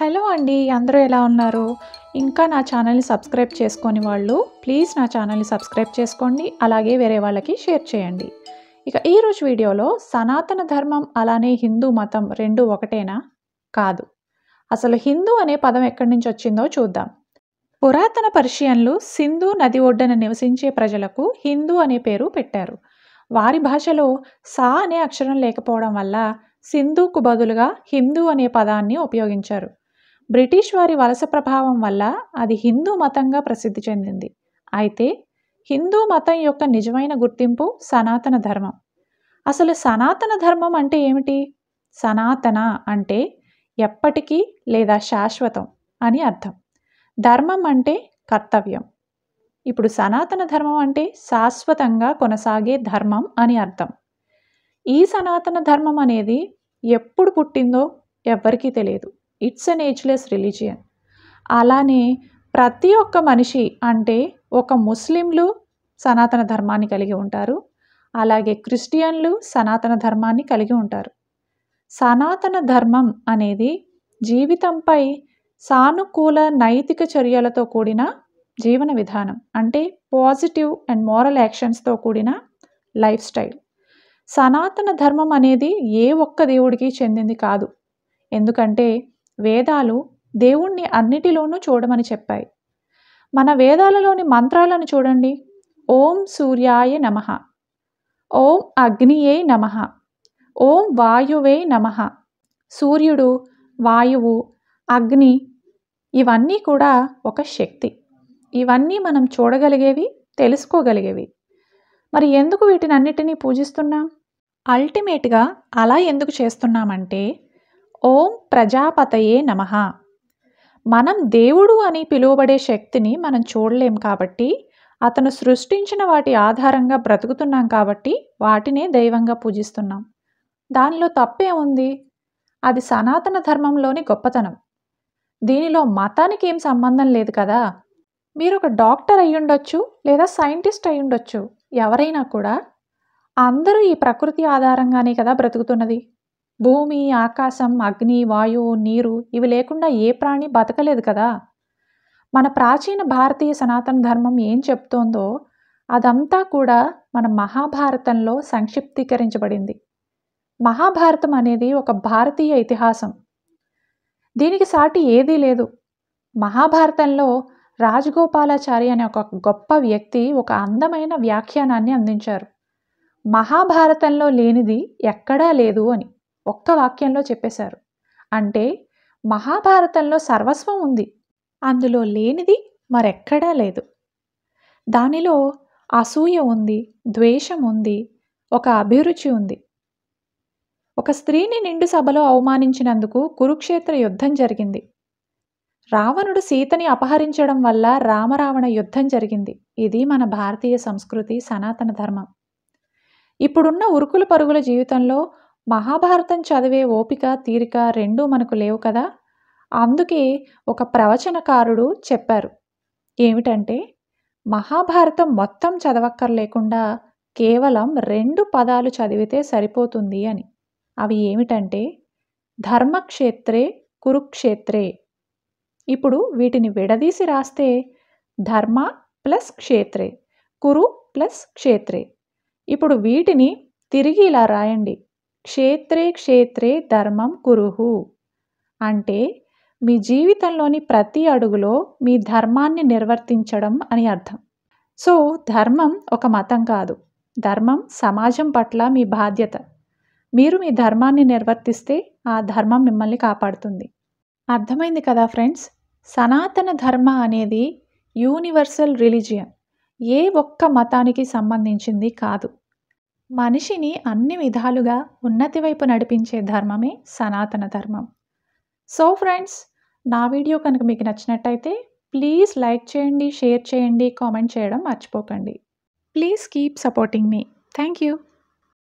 hello అండి అందరూ ఎలా ఉన్నారు ఇంకా నా ఛానల్ని సబ్స్క్రైబ్ చేసుకొని వాళ్ళు ప్లీజ్ నా ఛానల్ని సబ్స్క్రైబ్ చేసుకోండి అలాగే వేరే వాళ్ళకి షేర్ చేయండి ఇక ఈరోజు వీడియోలో సనాతన ధర్మం అలానే హిందూ మతం రెండు ఒకటేనా కాదు అసలు హిందూ అనే పదం ఎక్కడి నుంచి వచ్చిందో చూద్దాం పురాతన పర్షియన్లు సింధు నది ఒడ్డన నివసించే ప్రజలకు హిందూ అనే పేరు పెట్టారు వారి భాషలో సా అనే అక్షరం లేకపోవడం వల్ల సింధుకు బదులుగా హిందూ అనే పదాన్ని ఉపయోగించారు బ్రిటిష్ వారి వలస ప్రభావం వల్ల అది హిందూ మతంగా ప్రసిద్ధి చెందింది అయితే హిందూ మతం యొక్క నిజమైన గుర్తింపు సనాతన ధర్మం అసలు సనాతన ధర్మం అంటే ఏమిటి సనాతన అంటే ఎప్పటికీ లేదా శాశ్వతం అని అర్థం ధర్మం అంటే కర్తవ్యం ఇప్పుడు సనాతన ధర్మం అంటే శాశ్వతంగా కొనసాగే ధర్మం అని అర్థం ఈ సనాతన ధర్మం అనేది ఎప్పుడు పుట్టిందో ఎవ్వరికీ తెలియదు ఇట్స్ అన్ ఏజ్లెస్ రిలీజియన్ అలానే ప్రతి ఒక్క మనిషి అంటే ఒక ముస్లింలు సనాతన ధర్మాన్ని కలిగి ఉంటారు అలాగే క్రిస్టియన్లు సనాతన ధర్మాన్ని కలిగి ఉంటారు సనాతన ధర్మం అనేది జీవితంపై సానుకూల నైతిక చర్యలతో కూడిన జీవన విధానం అంటే పాజిటివ్ అండ్ మోరల్ యాక్షన్స్తో కూడిన లైఫ్ స్టైల్ సనాతన ధర్మం అనేది ఏ ఒక్క దేవుడికి చెందింది కాదు ఎందుకంటే వేదాలు దేవుణ్ణి అన్నిటిలోనూ చూడమని చెప్పాయి మన వేదాలలోని మంత్రాలను చూడండి ఓం సూర్యాయ నమ ఓం అగ్నియే నమ ఓం వాయువే నమ సూర్యుడు వాయువు అగ్ని ఇవన్నీ కూడా ఒక శక్తి ఇవన్నీ మనం చూడగలిగేవి తెలుసుకోగలిగేవి మరి ఎందుకు వీటినన్నిటినీ పూజిస్తున్నాం అల్టిమేట్గా అలా ఎందుకు చేస్తున్నామంటే ఓం ప్రజాపతయే నమ మనం దేవుడు అని పిలువబడే శక్తిని మనం చూడలేం కాబట్టి అతను సృష్టించిన వాటి ఆధారంగా బ్రతుకుతున్నాం కాబట్టి వాటినే దైవంగా పూజిస్తున్నాం దానిలో తప్పే ఉంది అది సనాతన ధర్మంలోని గొప్పతనం దీనిలో మతానికి ఏం సంబంధం లేదు కదా మీరు ఒక డాక్టర్ అయ్యుండొచ్చు లేదా సైంటిస్ట్ అయ్యుండొచ్చు ఎవరైనా కూడా అందరూ ఈ ప్రకృతి ఆధారంగానే కదా బ్రతుకుతున్నది భూమి ఆకాశం అగ్ని వాయువు నీరు ఇవి లేకుండా ఏ ప్రాణి బతకలేదు కదా మన ప్రాచీన భారతీయ సనాతన ధర్మం ఏం చెప్తోందో అదంతా కూడా మన మహాభారతంలో సంక్షిప్తీకరించబడింది మహాభారతం అనేది ఒక భారతీయ ఇతిహాసం దీనికి సాటి ఏదీ లేదు మహాభారతంలో రాజగోపాలాచారి అనే ఒక గొప్ప వ్యక్తి ఒక అందమైన వ్యాఖ్యానాన్ని అందించారు మహాభారతంలో లేనిది ఎక్కడా లేదు అని ఒక్క వాక్యంలో చెప్పేశారు అంటే మహాభారతంలో సర్వస్వం ఉంది అందులో లేనిది మరెక్కడా లేదు దానిలో అసూయ ఉంది ద్వేషం ఉంది ఒక అభిరుచి ఉంది ఒక స్త్రీని నిండు సభలో అవమానించినందుకు కురుక్షేత్ర యుద్ధం జరిగింది రావణుడు సీతని అపహరించడం వల్ల రామరావణ యుద్ధం జరిగింది ఇది మన భారతీయ సంస్కృతి సనాతన ధర్మం ఇప్పుడున్న ఉరుకుల పరుగుల జీవితంలో మహాభారతం చదివే ఓపిక తీరిక రెండూ మనకు లేవు కదా అందుకే ఒక ప్రవచనకారుడు చెప్పారు ఏమిటంటే మహాభారతం మొత్తం చదవక్కర్లేకుండా కేవలం రెండు పదాలు చదివితే సరిపోతుంది అని అవి ఏమిటంటే ధర్మక్షేత్రే కురుక్షేత్రే ఇప్పుడు వీటిని విడదీసి రాస్తే ధర్మ ప్లస్ క్షేత్రే కురు ప్లస్ క్షేత్రే ఇప్పుడు వీటిని తిరిగి ఇలా రాయండి క్షేత్రే క్షేత్రే ధర్మం కురుహు అంటే మీ జీవితంలోని ప్రతి అడుగులో మీ ధర్మాన్ని నిర్వర్తించడం అని అర్థం సో ధర్మం ఒక మతం కాదు ధర్మం సమాజం పట్ల మీ బాధ్యత మీరు మీ ధర్మాన్ని నిర్వర్తిస్తే ఆ ధర్మం మిమ్మల్ని కాపాడుతుంది అర్థమైంది కదా ఫ్రెండ్స్ సనాతన ధర్మ అనేది యూనివర్సల్ రిలీజియన్ ఏ ఒక్క మతానికి సంబంధించింది కాదు మనిషిని అన్ని విధాలుగా ఉన్నతి వైపు నడిపించే ధర్మమే సనాతన ధర్మం సో ఫ్రెండ్స్ నా వీడియో కనుక మీకు నచ్చినట్టయితే ప్లీజ్ లైక్ చేయండి షేర్ చేయండి కామెంట్ చేయడం మర్చిపోకండి ప్లీజ్ కీప్ సపోర్టింగ్ మీ థ్యాంక్ యూ